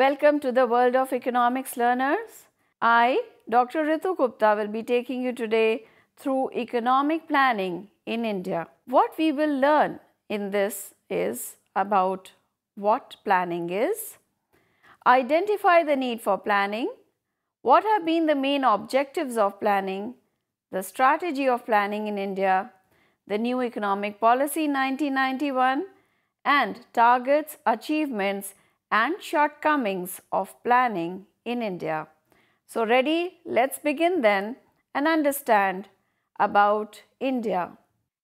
Welcome to the world of economics learners. I, Dr. Ritu Gupta, will be taking you today through economic planning in India. What we will learn in this is about what planning is, identify the need for planning, what have been the main objectives of planning, the strategy of planning in India, the new economic policy 1991, and targets, achievements, and shortcomings of planning in India. So, ready? Let's begin then and understand about India.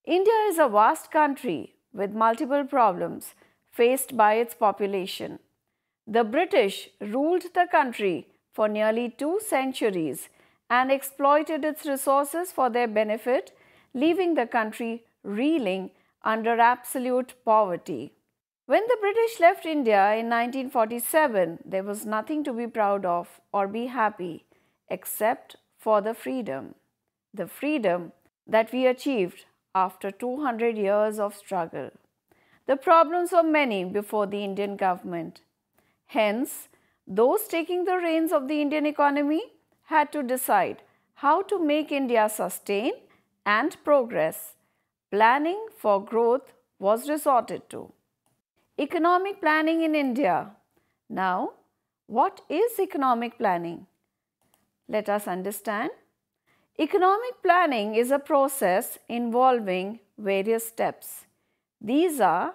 India is a vast country with multiple problems faced by its population. The British ruled the country for nearly two centuries and exploited its resources for their benefit, leaving the country reeling under absolute poverty. When the British left India in 1947, there was nothing to be proud of or be happy except for the freedom. The freedom that we achieved after 200 years of struggle. The problems were many before the Indian government. Hence, those taking the reins of the Indian economy had to decide how to make India sustain and progress. Planning for growth was resorted to. Economic planning in India. Now, what is economic planning? Let us understand. Economic planning is a process involving various steps. These are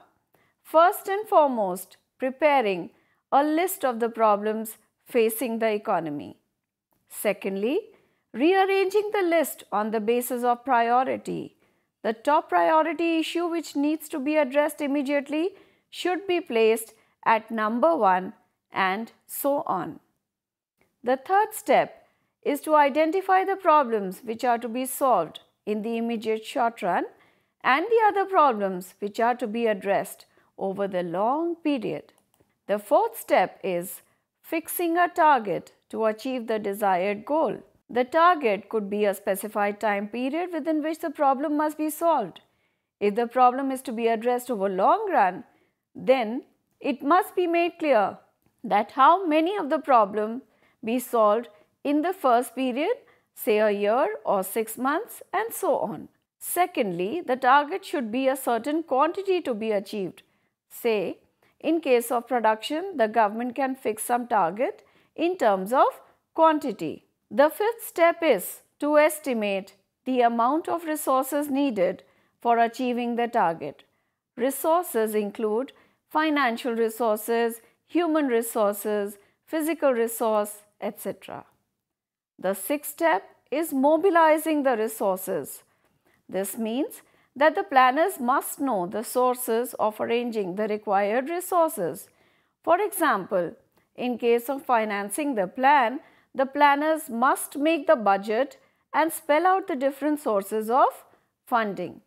first and foremost preparing a list of the problems facing the economy. Secondly, rearranging the list on the basis of priority. The top priority issue which needs to be addressed immediately should be placed at number 1 and so on. The third step is to identify the problems which are to be solved in the immediate short run and the other problems which are to be addressed over the long period. The fourth step is fixing a target to achieve the desired goal. The target could be a specified time period within which the problem must be solved. If the problem is to be addressed over long run, then it must be made clear that how many of the problem be solved in the first period, say a year or 6 months and so on. Secondly, the target should be a certain quantity to be achieved. Say, in case of production, the government can fix some target in terms of quantity. The fifth step is to estimate the amount of resources needed for achieving the target. Resources include financial resources, human resources, physical resource, etc. The sixth step is mobilizing the resources. This means that the planners must know the sources of arranging the required resources. For example, in case of financing the plan, the planners must make the budget and spell out the different sources of funding.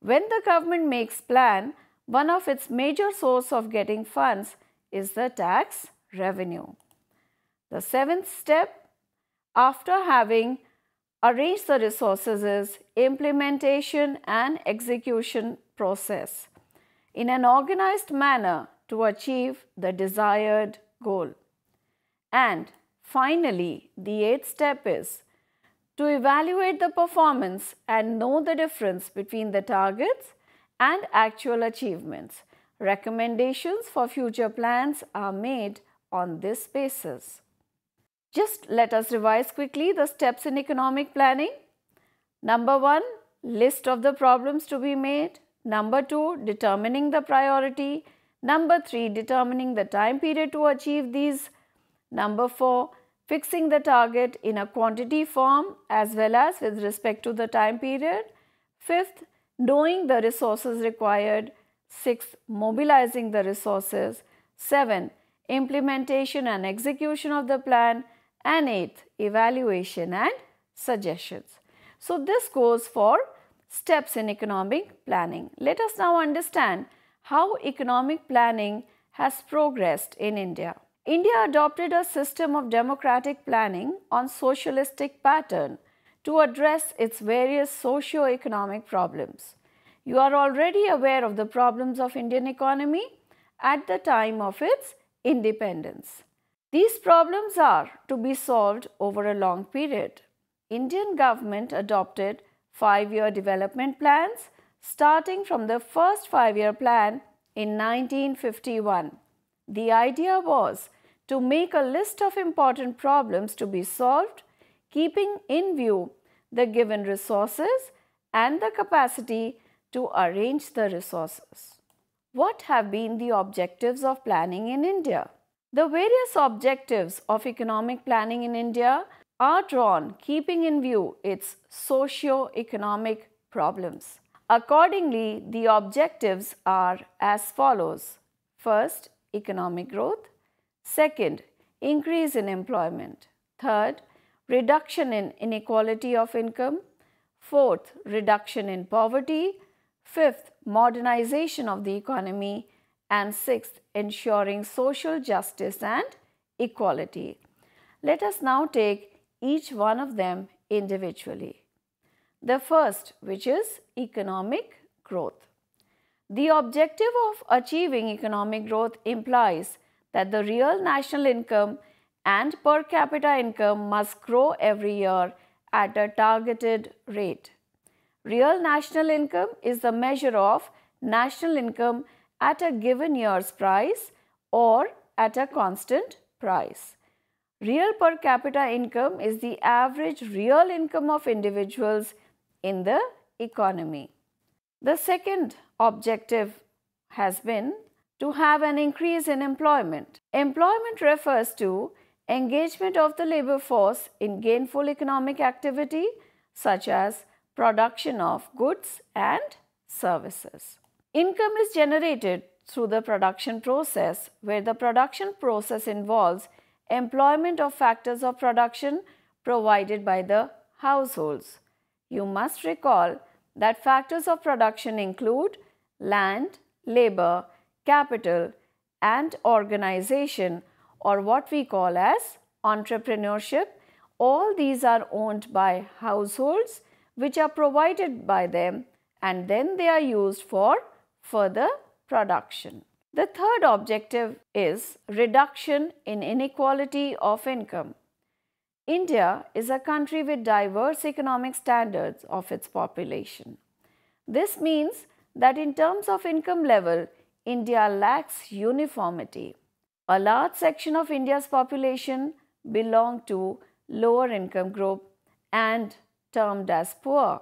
When the government makes plan, one of its major source of getting funds is the tax revenue. The seventh step after having arranged the resources is implementation and execution process in an organized manner to achieve the desired goal. And finally, the eighth step is to evaluate the performance and know the difference between the targets and actual achievements. Recommendations for future plans are made on this basis. Just let us revise quickly the steps in economic planning. Number 1. List of the problems to be made. Number 2. Determining the priority. Number 3. Determining the time period to achieve these. Number 4. Fixing the target in a quantity form as well as with respect to the time period. Fifth, knowing the resources required, 6. Mobilizing the resources, 7. Implementation and execution of the plan, and 8. Evaluation and suggestions. So, this goes for steps in economic planning. Let us now understand how economic planning has progressed in India. India adopted a system of democratic planning on socialistic pattern to address its various socio-economic problems. You are already aware of the problems of Indian economy at the time of its independence. These problems are to be solved over a long period. Indian government adopted five-year development plans starting from the first five-year plan in 1951. The idea was to make a list of important problems to be solved keeping in view the given resources and the capacity to arrange the resources. What have been the objectives of planning in India? The various objectives of economic planning in India are drawn keeping in view its socio-economic problems. Accordingly, the objectives are as follows. First, economic growth. Second, increase in employment. Third, reduction in inequality of income, fourth, reduction in poverty, fifth, modernization of the economy, and sixth, ensuring social justice and equality. Let us now take each one of them individually. The first, which is economic growth. The objective of achieving economic growth implies that the real national income and per capita income must grow every year at a targeted rate. Real national income is the measure of national income at a given year's price or at a constant price. Real per capita income is the average real income of individuals in the economy. The second objective has been to have an increase in employment. Employment refers to engagement of the labor force in gainful economic activity such as production of goods and services. Income is generated through the production process where the production process involves employment of factors of production provided by the households. You must recall that factors of production include land, labor, capital and organization or what we call as entrepreneurship. All these are owned by households which are provided by them and then they are used for further production. The third objective is reduction in inequality of income. India is a country with diverse economic standards of its population. This means that in terms of income level, India lacks uniformity. A large section of India's population belong to lower income group and termed as poor,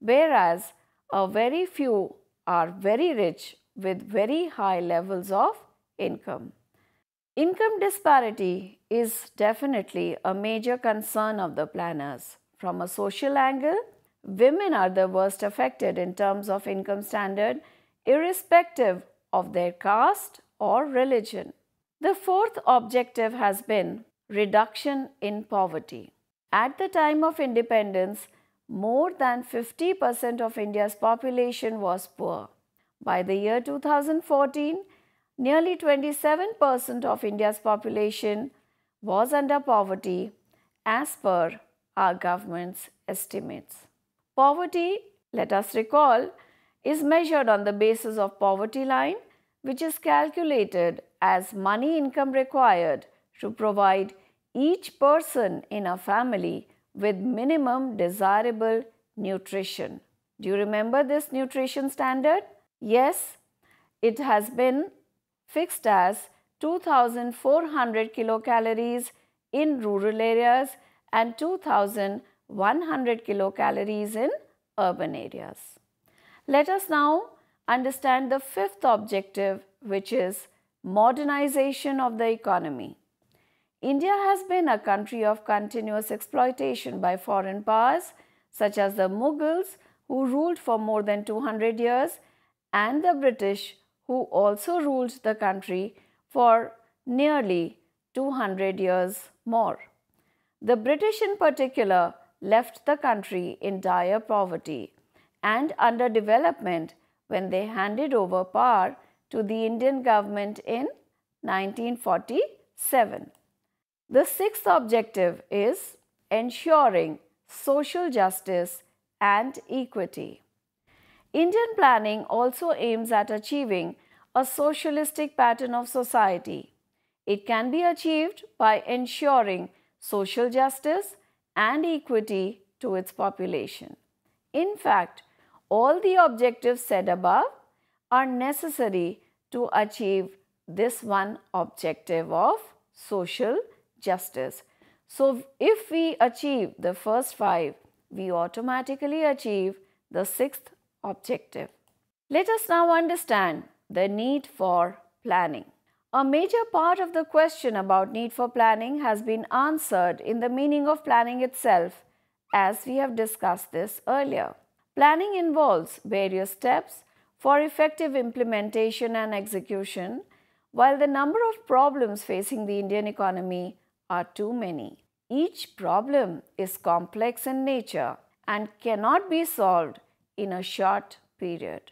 whereas a very few are very rich with very high levels of income. Income disparity is definitely a major concern of the planners. From a social angle, women are the worst affected in terms of income standard, irrespective of their caste or religion. The fourth objective has been reduction in poverty. At the time of independence, more than 50% of India's population was poor. By the year 2014, nearly 27% of India's population was under poverty as per our government's estimates. Poverty, let us recall, is measured on the basis of poverty line which is calculated as money income required to provide each person in a family with minimum desirable nutrition. Do you remember this nutrition standard? Yes, it has been fixed as 2400 kilocalories in rural areas and 2100 kilocalories in urban areas. Let us now understand the fifth objective, which is modernization of the economy. India has been a country of continuous exploitation by foreign powers such as the Mughals who ruled for more than 200 years and the British who also ruled the country for nearly 200 years more. The British in particular left the country in dire poverty and underdevelopment when they handed over power to the Indian government in 1947. The sixth objective is ensuring social justice and equity. Indian planning also aims at achieving a socialistic pattern of society. It can be achieved by ensuring social justice and equity to its population. In fact, all the objectives said above are necessary to achieve this one objective of social justice. So, if we achieve the first five, we automatically achieve the sixth objective. Let us now understand the need for planning. A major part of the question about need for planning has been answered in the meaning of planning itself as we have discussed this earlier. Planning involves various steps for effective implementation and execution, while the number of problems facing the Indian economy are too many. Each problem is complex in nature and cannot be solved in a short period.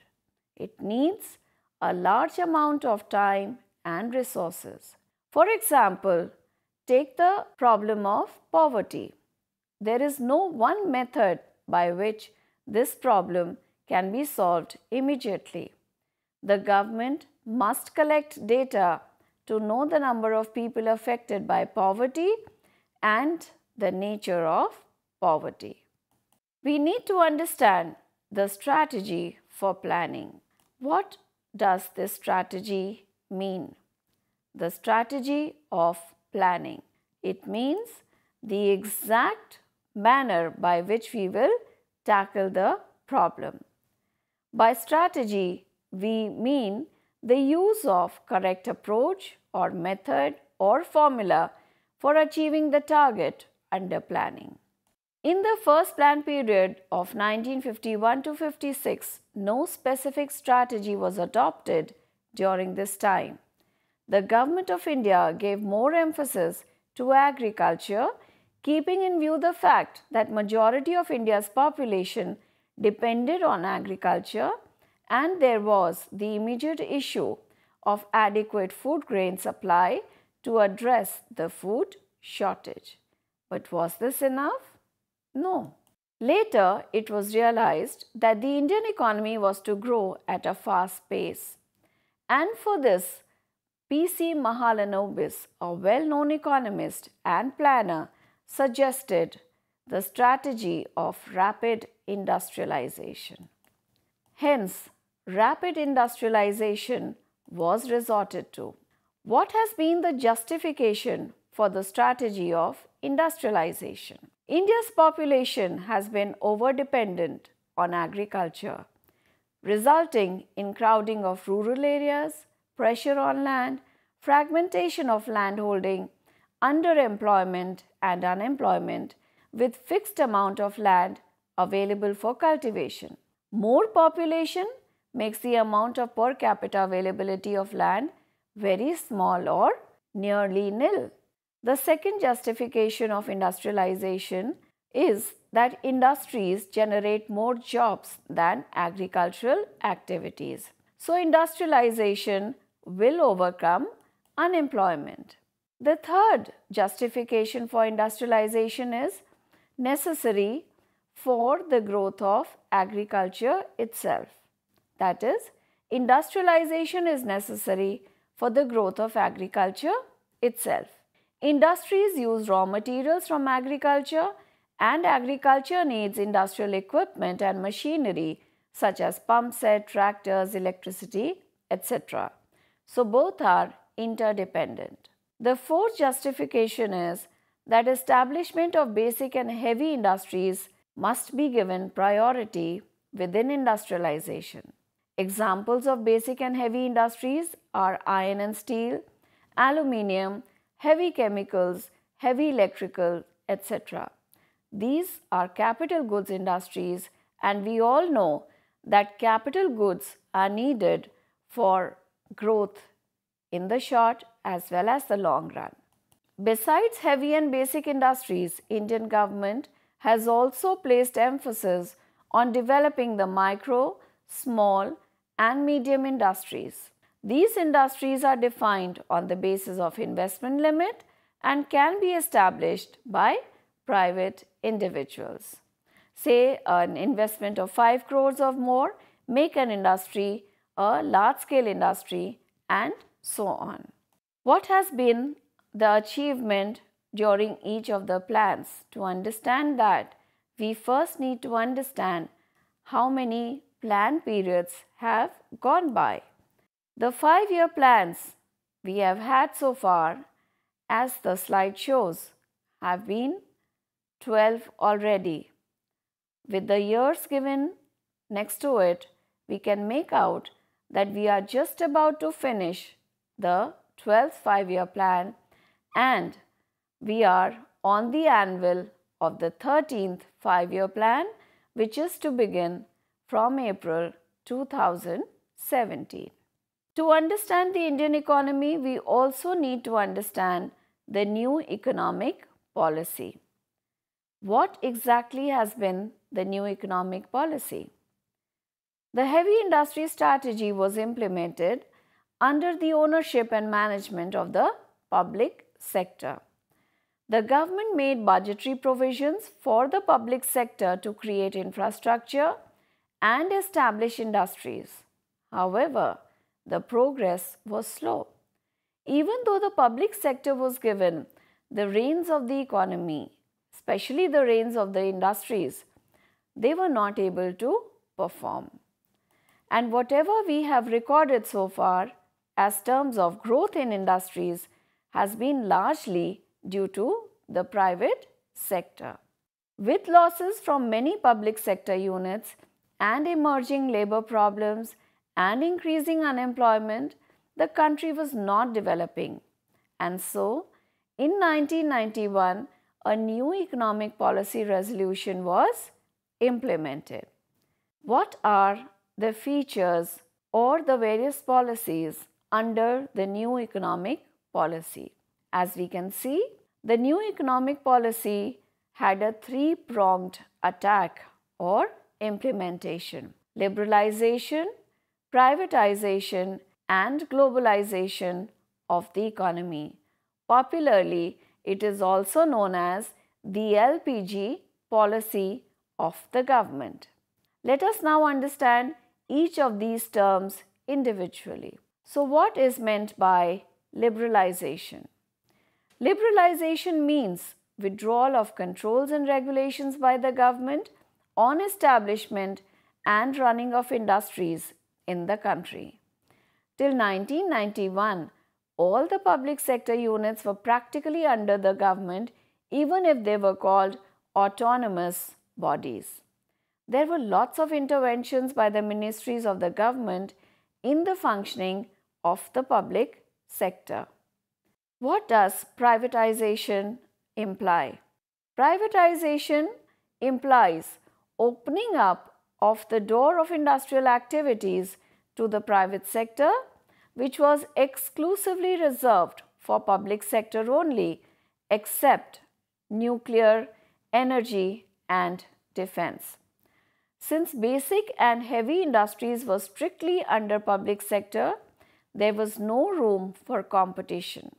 It needs a large amount of time and resources. For example, take the problem of poverty. There is no one method by which this problem can be solved immediately. The government must collect data to know the number of people affected by poverty and the nature of poverty. We need to understand the strategy for planning. What does this strategy mean? The strategy of planning. It means the exact manner by which we will tackle the problem. By strategy, we mean the use of correct approach or method or formula for achieving the target under planning. In the first plan period of 1951 to 56, no specific strategy was adopted during this time. The Government of India gave more emphasis to agriculture keeping in view the fact that majority of India's population depended on agriculture and there was the immediate issue of adequate food grain supply to address the food shortage. But was this enough? No. Later, it was realized that the Indian economy was to grow at a fast pace. And for this, P.C. Mahalanobis, a well-known economist and planner, suggested the strategy of rapid industrialization. Hence, rapid industrialization was resorted to. What has been the justification for the strategy of industrialization? India's population has been over-dependent on agriculture, resulting in crowding of rural areas, pressure on land, fragmentation of landholding underemployment and unemployment with fixed amount of land available for cultivation. More population makes the amount of per capita availability of land very small or nearly nil. The second justification of industrialization is that industries generate more jobs than agricultural activities. So industrialization will overcome unemployment. The third justification for industrialization is necessary for the growth of agriculture itself. That is, industrialization is necessary for the growth of agriculture itself. Industries use raw materials from agriculture and agriculture needs industrial equipment and machinery such as pump set, tractors, electricity, etc. So both are interdependent. The fourth justification is that establishment of basic and heavy industries must be given priority within industrialization. Examples of basic and heavy industries are iron and steel, aluminium, heavy chemicals, heavy electrical, etc. These are capital goods industries and we all know that capital goods are needed for growth in the short as well as the long run. Besides heavy and basic industries, Indian government has also placed emphasis on developing the micro, small and medium industries. These industries are defined on the basis of investment limit and can be established by private individuals. Say an investment of 5 crores or more make an industry a large scale industry and so on. What has been the achievement during each of the plans? To understand that, we first need to understand how many plan periods have gone by. The five-year plans we have had so far, as the slide shows, have been 12 already. With the years given next to it, we can make out that we are just about to finish the 12th five-year plan and we are on the anvil of the 13th five-year plan which is to begin from April 2017. To understand the Indian economy, we also need to understand the new economic policy. What exactly has been the new economic policy? The heavy industry strategy was implemented under the ownership and management of the public sector. The government made budgetary provisions for the public sector to create infrastructure and establish industries. However, the progress was slow. Even though the public sector was given the reins of the economy, especially the reins of the industries, they were not able to perform. And whatever we have recorded so far as terms of growth in industries has been largely due to the private sector. With losses from many public sector units and emerging labor problems and increasing unemployment, the country was not developing. And so, in 1991, a new economic policy resolution was implemented. What are the features or the various policies under the new economic policy. As we can see, the new economic policy had a three pronged attack or implementation liberalization, privatization, and globalization of the economy. Popularly, it is also known as the LPG policy of the government. Let us now understand each of these terms individually. So what is meant by liberalization? Liberalization means withdrawal of controls and regulations by the government on establishment and running of industries in the country. Till 1991, all the public sector units were practically under the government even if they were called autonomous bodies. There were lots of interventions by the ministries of the government in the functioning of the public sector. What does privatization imply? Privatization implies opening up of the door of industrial activities to the private sector, which was exclusively reserved for public sector only, except nuclear, energy and defense. Since basic and heavy industries were strictly under public sector, there was no room for competition.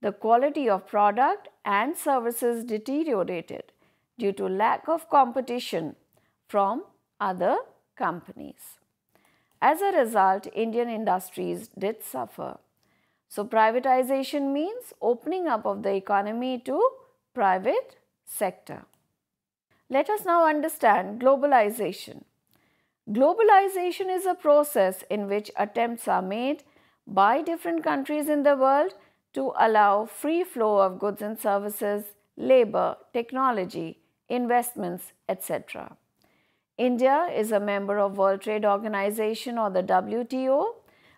The quality of product and services deteriorated due to lack of competition from other companies. As a result, Indian industries did suffer. So privatization means opening up of the economy to private sector. Let us now understand globalization. Globalization is a process in which attempts are made by different countries in the world to allow free flow of goods and services, labor, technology, investments, etc. India is a member of World Trade Organization or the WTO,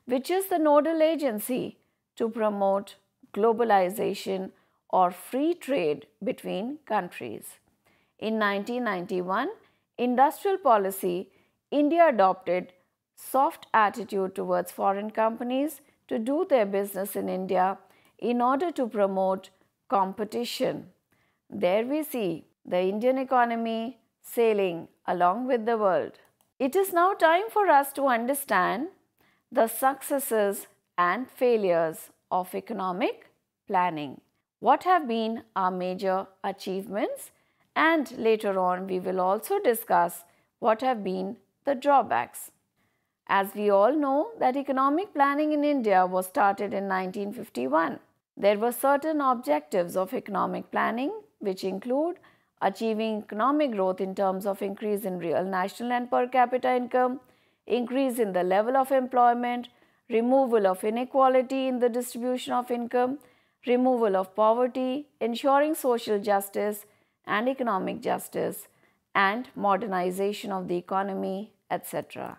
which is the nodal agency to promote globalization or free trade between countries. In 1991, industrial policy, India adopted soft attitude towards foreign companies to do their business in India in order to promote competition. There we see the Indian economy sailing along with the world. It is now time for us to understand the successes and failures of economic planning. What have been our major achievements? And later on, we will also discuss what have been the drawbacks. As we all know that economic planning in India was started in 1951. There were certain objectives of economic planning which include achieving economic growth in terms of increase in real national and per capita income, increase in the level of employment, removal of inequality in the distribution of income, removal of poverty, ensuring social justice and economic justice, and modernization of the economy, etc.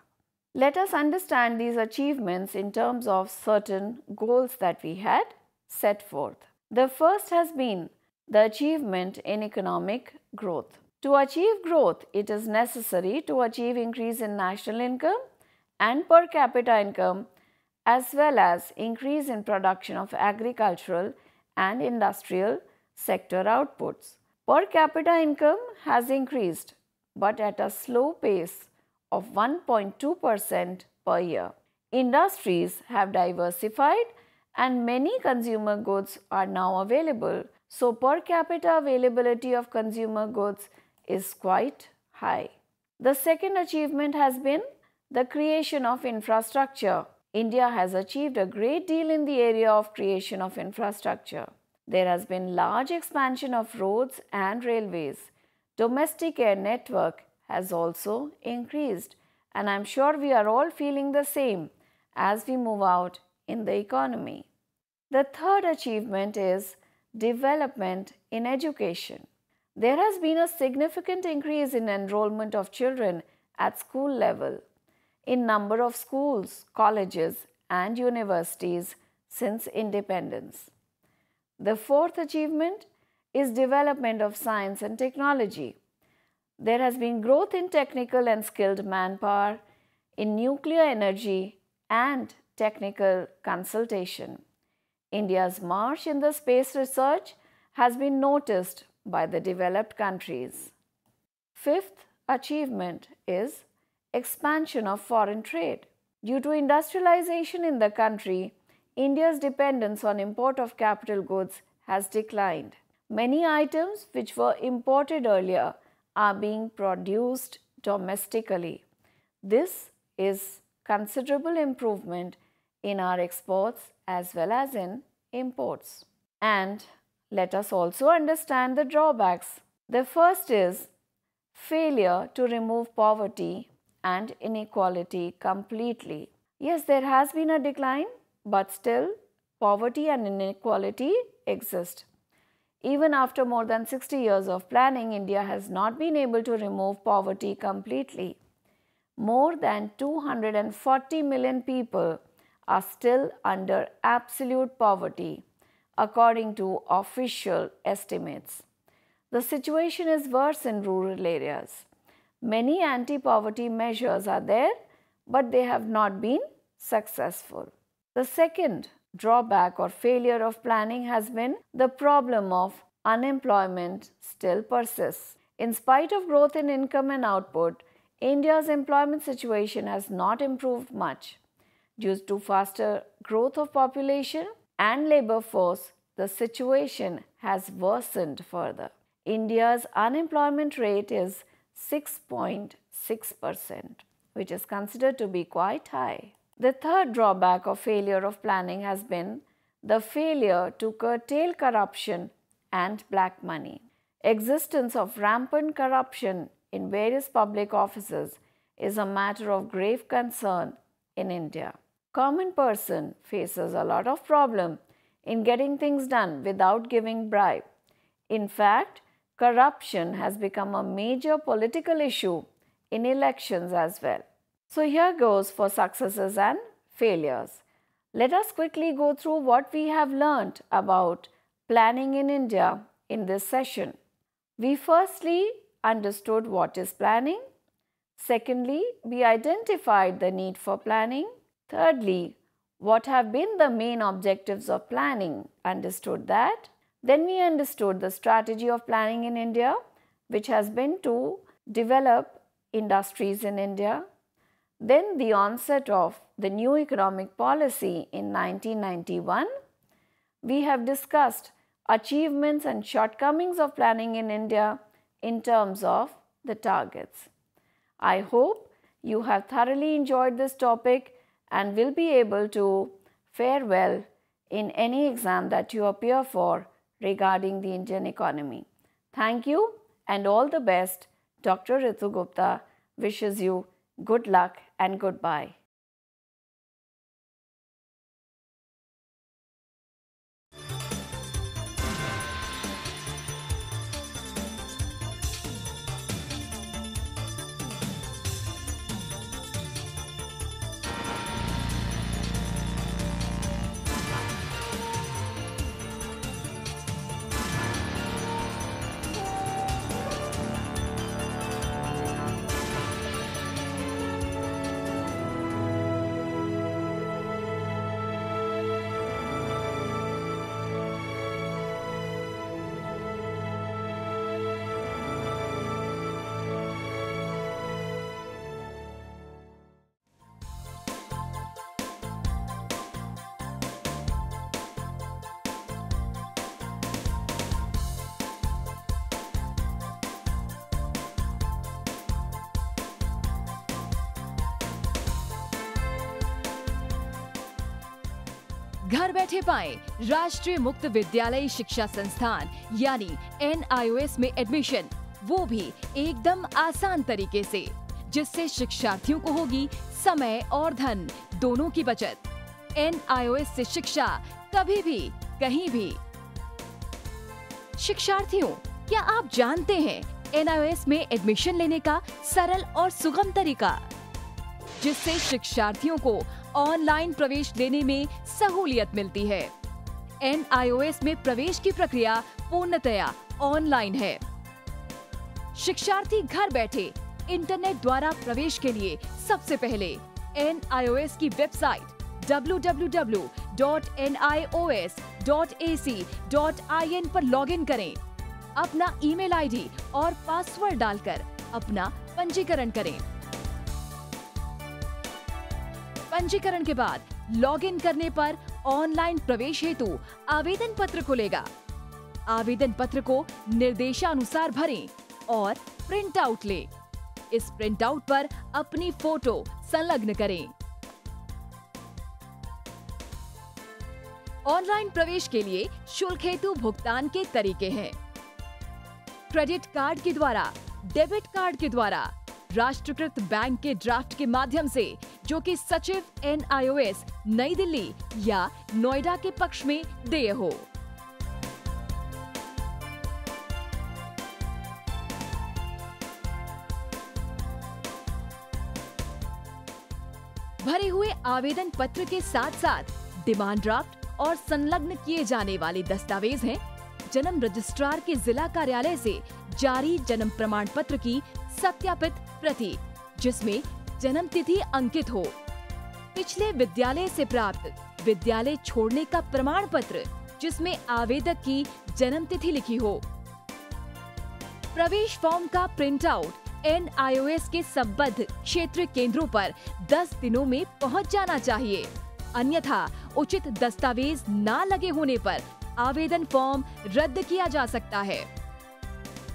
Let us understand these achievements in terms of certain goals that we had set forth. The first has been the achievement in economic growth. To achieve growth, it is necessary to achieve increase in national income and per capita income as well as increase in production of agricultural and industrial sector outputs. Per capita income has increased but at a slow pace of 1.2% per year. Industries have diversified and many consumer goods are now available, so per capita availability of consumer goods is quite high. The second achievement has been the creation of infrastructure. India has achieved a great deal in the area of creation of infrastructure. There has been large expansion of roads and railways, domestic air network has also increased and I'm sure we are all feeling the same as we move out in the economy. The third achievement is development in education. There has been a significant increase in enrollment of children at school level in number of schools, colleges and universities since independence. The fourth achievement is development of science and technology. There has been growth in technical and skilled manpower, in nuclear energy, and technical consultation. India's march in the space research has been noticed by the developed countries. Fifth achievement is expansion of foreign trade. Due to industrialization in the country, India's dependence on import of capital goods has declined. Many items which were imported earlier are being produced domestically. This is considerable improvement in our exports as well as in imports. And let us also understand the drawbacks. The first is failure to remove poverty and inequality completely. Yes, there has been a decline, but still poverty and inequality exist. Even after more than 60 years of planning, India has not been able to remove poverty completely. More than 240 million people are still under absolute poverty, according to official estimates. The situation is worse in rural areas. Many anti-poverty measures are there, but they have not been successful. The second drawback or failure of planning has been the problem of unemployment still persists. In spite of growth in income and output, India's employment situation has not improved much. Due to faster growth of population and labor force, the situation has worsened further. India's unemployment rate is 6.6%, which is considered to be quite high. The third drawback of failure of planning has been the failure to curtail corruption and black money. Existence of rampant corruption in various public offices is a matter of grave concern in India. Common person faces a lot of problem in getting things done without giving bribe. In fact, corruption has become a major political issue in elections as well. So here goes for successes and failures. Let us quickly go through what we have learnt about planning in India in this session. We firstly understood what is planning. Secondly, we identified the need for planning. Thirdly, what have been the main objectives of planning, understood that. Then we understood the strategy of planning in India, which has been to develop industries in India, then the onset of the new economic policy in 1991, we have discussed achievements and shortcomings of planning in India in terms of the targets. I hope you have thoroughly enjoyed this topic and will be able to fare well in any exam that you appear for regarding the Indian economy. Thank you and all the best. Dr. Ritu Gupta wishes you good luck and goodbye. घर बैठे पाए राष्ट्रीय मुक्त विद्यालय शिक्षा संस्थान यानी N में एडमिशन वो भी एकदम आसान तरीके से जिससे शिक्षार्थियों को होगी समय और धन दोनों की बचत एन से शिक्षा कभी भी कहीं भी शिक्षार्थियों क्या आप जानते हैं एन में एडमिशन लेने का सरल और सुगम तरीका जिससे शिक्षार्थियों को ऑनलाइन प्रवेश देने में सहूलियत मिलती है एन में प्रवेश की प्रक्रिया पूर्णतया ऑनलाइन है शिक्षार्थी घर बैठे इंटरनेट द्वारा प्रवेश के लिए सबसे पहले एन की वेबसाइट www.nios.ac.in पर लॉगिन करें अपना ईमेल आईडी और पासवर्ड डालकर अपना पंजीकरण करें पंजीकरण के बाद लॉगिन करने पर ऑनलाइन प्रवेश हेतु आवेदन पत्र खुलेगा आवेदन पत्र को निर्देशानुसार भरें और प्रिंट आउट ले इस प्रिंट आउट पर अपनी फोटो संलग्न करें ऑनलाइन प्रवेश के लिए शुल्क हेतु भुगतान के तरीके हैं क्रेडिट कार्ड के द्वारा डेबिट कार्ड के द्वारा राष्ट्रकृत बैंक के ड्राफ्ट के माध्यम से जो कि सचिव एन नई दिल्ली या नोएडा के पक्ष में देय हो भरे हुए आवेदन पत्र के साथ साथ डिमांड ड्राफ्ट और संलग्न किए जाने वाले दस्तावेज हैं जन्म रजिस्ट्रार के जिला कार्यालय से जारी जन्म प्रमाण पत्र की सत्यापित प्रति जिसमें जन्म तिथि अंकित हो पिछले विद्यालय से प्राप्त विद्यालय छोड़ने का प्रमाण पत्र जिसमें आवेदक की जन्म तिथि लिखी हो प्रवेश फॉर्म का प्रिंट आउट एन के संबद्ध क्षेत्र केंद्रों पर 10 दिनों में पहुंच जाना चाहिए अन्यथा उचित दस्तावेज ना लगे होने पर आवेदन फॉर्म रद्द किया जा सकता है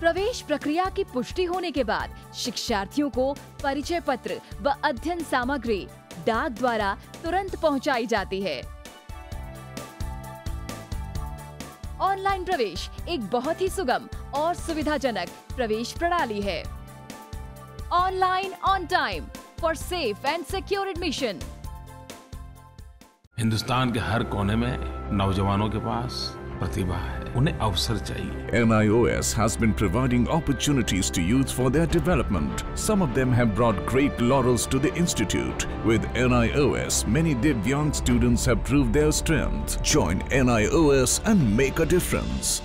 प्रवेश प्रक्रिया की पुष्टि होने के बाद शिक्षार्थियों को परिचय पत्र व अध्ययन सामग्री डाक द्वारा तुरंत पहुंचाई जाती है ऑनलाइन प्रवेश एक बहुत ही सुगम और सुविधाजनक प्रवेश प्रणाली है online on time for safe and secure admission Hindustan के हर कोने में नौजवानों के पास NIOS has been providing opportunities to youth for their development. Some of them have brought great laurels to the institute. With NIOS, many Divyang students have proved their strength. Join NIOS and make a difference.